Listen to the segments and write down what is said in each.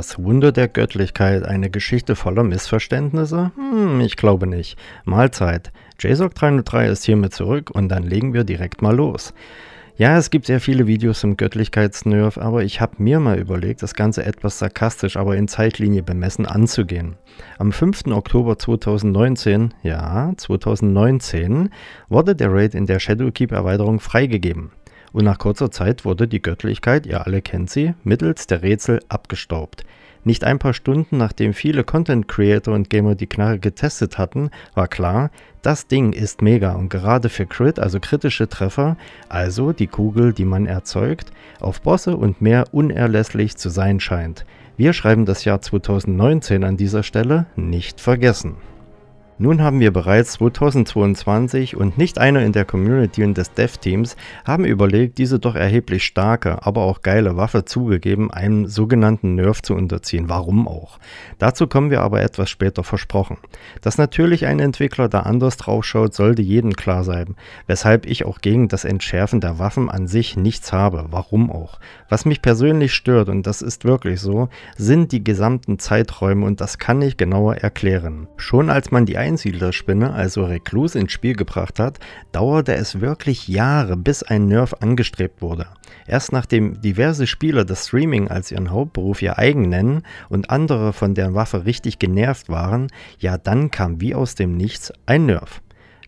das Wunder der Göttlichkeit eine Geschichte voller Missverständnisse? Hm, ich glaube nicht. Mahlzeit. JSOC 303 ist hiermit zurück und dann legen wir direkt mal los. Ja, es gibt sehr viele Videos zum Göttlichkeitsnerv, aber ich habe mir mal überlegt, das Ganze etwas sarkastisch, aber in Zeitlinie bemessen anzugehen. Am 5. Oktober 2019, ja, 2019, wurde der Raid in der Shadowkeep-Erweiterung freigegeben und nach kurzer Zeit wurde die Göttlichkeit, ihr alle kennt sie, mittels der Rätsel abgestaubt. Nicht ein paar Stunden nachdem viele Content Creator und Gamer die Knarre getestet hatten, war klar, das Ding ist mega und gerade für Crit, also kritische Treffer, also die Kugel, die man erzeugt, auf Bosse und mehr unerlässlich zu sein scheint. Wir schreiben das Jahr 2019 an dieser Stelle nicht vergessen. Nun haben wir bereits 2022 und nicht einer in der Community und des Dev-Teams haben überlegt, diese doch erheblich starke, aber auch geile Waffe zugegeben, einem sogenannten Nerf zu unterziehen. Warum auch? Dazu kommen wir aber etwas später versprochen. Dass natürlich ein Entwickler da anders drauf schaut, sollte jedem klar sein, weshalb ich auch gegen das Entschärfen der Waffen an sich nichts habe. Warum auch? Was mich persönlich stört, und das ist wirklich so, sind die gesamten Zeiträume und das kann ich genauer erklären. Schon als man die Einsiedlerspinne, also Recluse, ins Spiel gebracht hat, dauerte es wirklich Jahre, bis ein Nerf angestrebt wurde. Erst nachdem diverse Spieler das Streaming als ihren Hauptberuf ihr eigen nennen und andere von der Waffe richtig genervt waren, ja dann kam wie aus dem Nichts ein Nerf.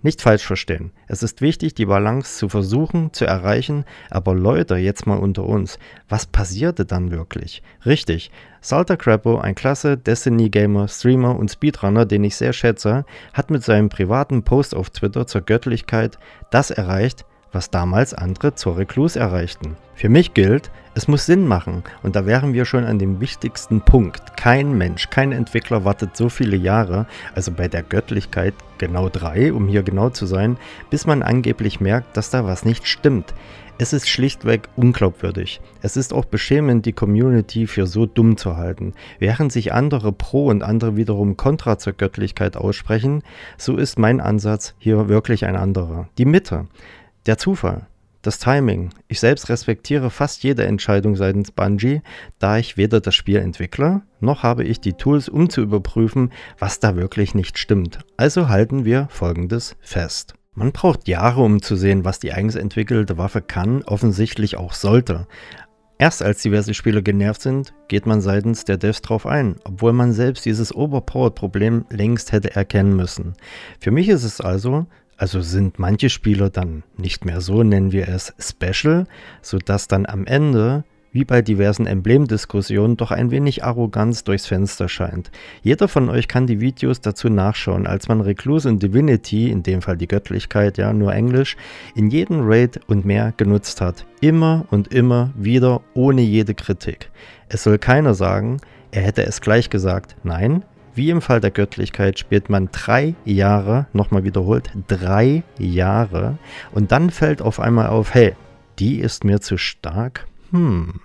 Nicht falsch verstehen. Es ist wichtig, die Balance zu versuchen, zu erreichen, aber Leute, jetzt mal unter uns, was passierte dann wirklich? Richtig, Salter Crapo, ein klasse Destiny-Gamer, Streamer und Speedrunner, den ich sehr schätze, hat mit seinem privaten Post auf Twitter zur Göttlichkeit das erreicht, was damals andere zur Recluse erreichten. Für mich gilt, es muss Sinn machen und da wären wir schon an dem wichtigsten Punkt. Kein Mensch, kein Entwickler wartet so viele Jahre, also bei der Göttlichkeit genau drei, um hier genau zu sein, bis man angeblich merkt, dass da was nicht stimmt. Es ist schlichtweg unglaubwürdig. Es ist auch beschämend, die Community für so dumm zu halten. Während sich andere pro und andere wiederum kontra zur Göttlichkeit aussprechen, so ist mein Ansatz hier wirklich ein anderer. Die Mitte, der Zufall. Das Timing. Ich selbst respektiere fast jede Entscheidung seitens Bungie, da ich weder das Spiel entwickle, noch habe ich die Tools, um zu überprüfen, was da wirklich nicht stimmt. Also halten wir Folgendes fest. Man braucht Jahre, um zu sehen, was die eigens entwickelte Waffe kann, offensichtlich auch sollte. Erst als diverse Spieler genervt sind, geht man seitens der Devs drauf ein, obwohl man selbst dieses Overpowered-Problem längst hätte erkennen müssen. Für mich ist es also also sind manche Spieler dann nicht mehr so, nennen wir es Special, sodass dann am Ende, wie bei diversen Emblemdiskussionen, doch ein wenig Arroganz durchs Fenster scheint. Jeder von euch kann die Videos dazu nachschauen, als man Recluse und Divinity, in dem Fall die Göttlichkeit, ja nur Englisch, in jedem Raid und mehr genutzt hat. Immer und immer wieder, ohne jede Kritik. Es soll keiner sagen, er hätte es gleich gesagt. Nein, wie im Fall der Göttlichkeit spielt man drei Jahre, nochmal wiederholt, drei Jahre. Und dann fällt auf einmal auf, hey, die ist mir zu stark. Hm.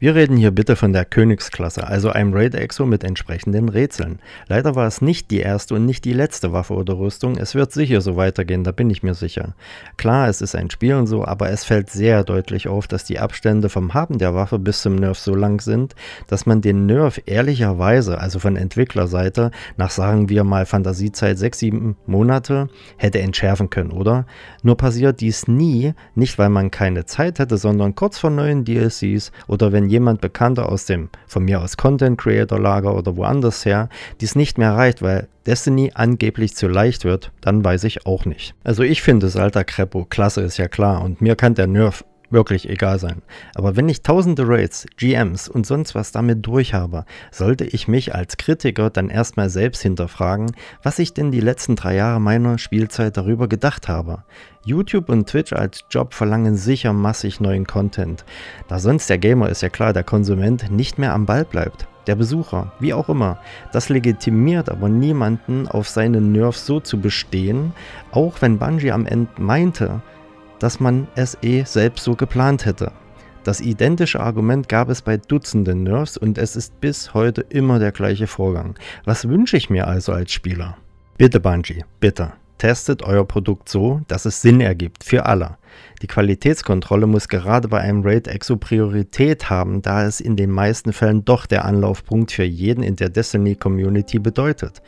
Wir reden hier bitte von der Königsklasse, also einem Raid-Exo mit entsprechenden Rätseln. Leider war es nicht die erste und nicht die letzte Waffe oder Rüstung, es wird sicher so weitergehen, da bin ich mir sicher. Klar, es ist ein Spiel und so, aber es fällt sehr deutlich auf, dass die Abstände vom Haben der Waffe bis zum Nerf so lang sind, dass man den Nerf ehrlicherweise, also von Entwicklerseite, nach sagen wir mal Fantasiezeit 6, 7 Monate, hätte entschärfen können, oder? Nur passiert dies nie, nicht weil man keine Zeit hätte, sondern kurz vor neuen DLCs oder wenn jemand Bekannter aus dem, von mir aus Content Creator Lager oder woanders her, dies nicht mehr reicht, weil Destiny angeblich zu leicht wird, dann weiß ich auch nicht. Also ich finde alter Crepo klasse, ist ja klar, und mir kann der Nerf wirklich egal sein. Aber wenn ich tausende Raids, GMs und sonst was damit durchhabe, sollte ich mich als Kritiker dann erstmal selbst hinterfragen, was ich denn die letzten drei Jahre meiner Spielzeit darüber gedacht habe. YouTube und Twitch als Job verlangen sicher massig neuen Content, da sonst der Gamer ist ja klar der Konsument nicht mehr am Ball bleibt. Der Besucher, wie auch immer, das legitimiert aber niemanden auf seinen Nerves so zu bestehen, auch wenn Bungie am Ende meinte, dass man es eh selbst so geplant hätte. Das identische Argument gab es bei Dutzenden Nerfs und es ist bis heute immer der gleiche Vorgang. Was wünsche ich mir also als Spieler? Bitte Bungie, bitte. Testet euer Produkt so, dass es Sinn ergibt für alle. Die Qualitätskontrolle muss gerade bei einem RAID-EXO Priorität haben, da es in den meisten Fällen doch der Anlaufpunkt für jeden in der Destiny-Community bedeutet.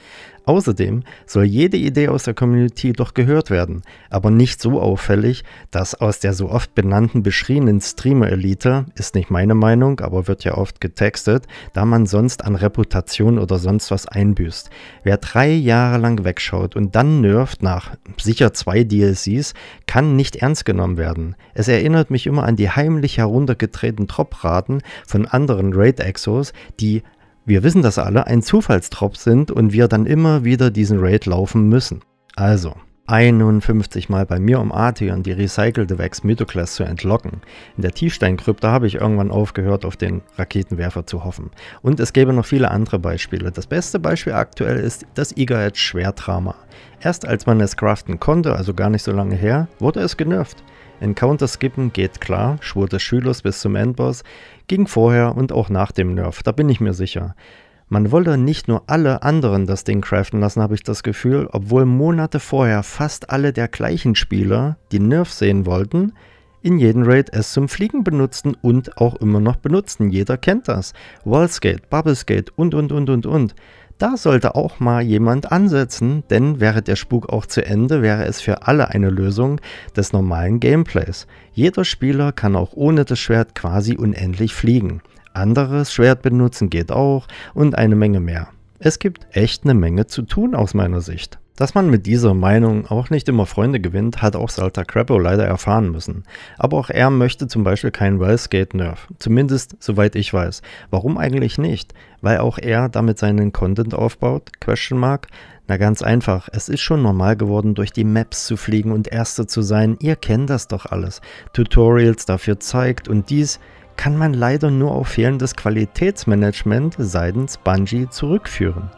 Außerdem soll jede Idee aus der Community doch gehört werden, aber nicht so auffällig, dass aus der so oft benannten beschriebenen Streamer-Elite, ist nicht meine Meinung, aber wird ja oft getextet, da man sonst an Reputation oder sonst was einbüßt. Wer drei Jahre lang wegschaut und dann nervt nach sicher zwei DLCs, kann nicht ernst genommen aufgenommen werden. Es erinnert mich immer an die heimlich heruntergedrehten drop von anderen Raid-Exos, die, wir wissen das alle, ein Zufallstrop sind und wir dann immer wieder diesen Raid laufen müssen. Also, 51 Mal bei mir, um Artion, die recycelte Vex Mythoclass, zu entlocken. In der Tiefsteinkrypta habe ich irgendwann aufgehört, auf den Raketenwerfer zu hoffen. Und es gäbe noch viele andere Beispiele. Das beste Beispiel aktuell ist das Eagerhead Schwertrama. Erst als man es craften konnte, also gar nicht so lange her, wurde es genervt. Encounter skippen geht klar, schwur des Schülers bis zum Endboss, ging vorher und auch nach dem Nerf, da bin ich mir sicher. Man wollte nicht nur alle anderen das Ding craften lassen, habe ich das Gefühl, obwohl Monate vorher fast alle der gleichen Spieler, die Nerf sehen wollten, in jedem Raid es zum Fliegen benutzten und auch immer noch benutzen. Jeder kennt das. Wallskate, Bubbleskate und und und und und. Da sollte auch mal jemand ansetzen, denn wäre der Spuk auch zu Ende, wäre es für alle eine Lösung des normalen Gameplays. Jeder Spieler kann auch ohne das Schwert quasi unendlich fliegen. Anderes Schwert benutzen geht auch und eine Menge mehr. Es gibt echt eine Menge zu tun aus meiner Sicht. Dass man mit dieser Meinung auch nicht immer Freunde gewinnt, hat auch Salter Crapo leider erfahren müssen. Aber auch er möchte zum Beispiel keinen Wellskate Nerf. Zumindest soweit ich weiß. Warum eigentlich nicht? Weil auch er damit seinen Content aufbaut? Question mark? Na ganz einfach, es ist schon normal geworden, durch die Maps zu fliegen und Erste zu sein. Ihr kennt das doch alles. Tutorials dafür zeigt und dies kann man leider nur auf fehlendes Qualitätsmanagement seitens Bungie zurückführen.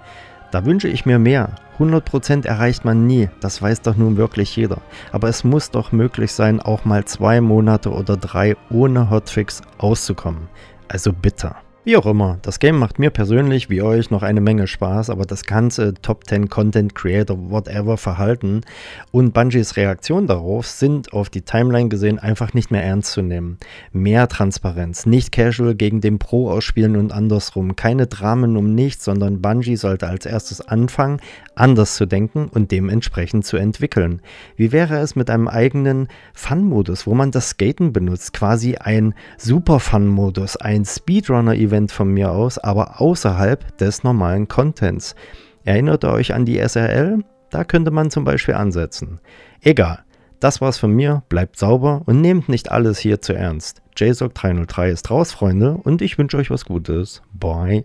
Da wünsche ich mir mehr. 100% erreicht man nie, das weiß doch nun wirklich jeder. Aber es muss doch möglich sein, auch mal zwei Monate oder drei ohne Hotfix auszukommen. Also bitte. Wie auch immer, das Game macht mir persönlich wie euch noch eine Menge Spaß, aber das ganze Top 10 Content Creator Whatever Verhalten und Bungies Reaktion darauf sind auf die Timeline gesehen einfach nicht mehr ernst zu nehmen. Mehr Transparenz, nicht Casual gegen den Pro ausspielen und andersrum, keine Dramen um nichts, sondern Bungie sollte als erstes anfangen, anders zu denken und dementsprechend zu entwickeln. Wie wäre es mit einem eigenen Fun-Modus, wo man das Skaten benutzt, quasi ein Super-Fun-Modus, ein Speedrunner-Event? Event von mir aus, aber außerhalb des normalen Contents. Erinnert ihr euch an die SRL? Da könnte man zum Beispiel ansetzen. Egal, das war's von mir, bleibt sauber und nehmt nicht alles hier zu ernst. JSOC 303 ist raus, Freunde, und ich wünsche euch was Gutes. Bye.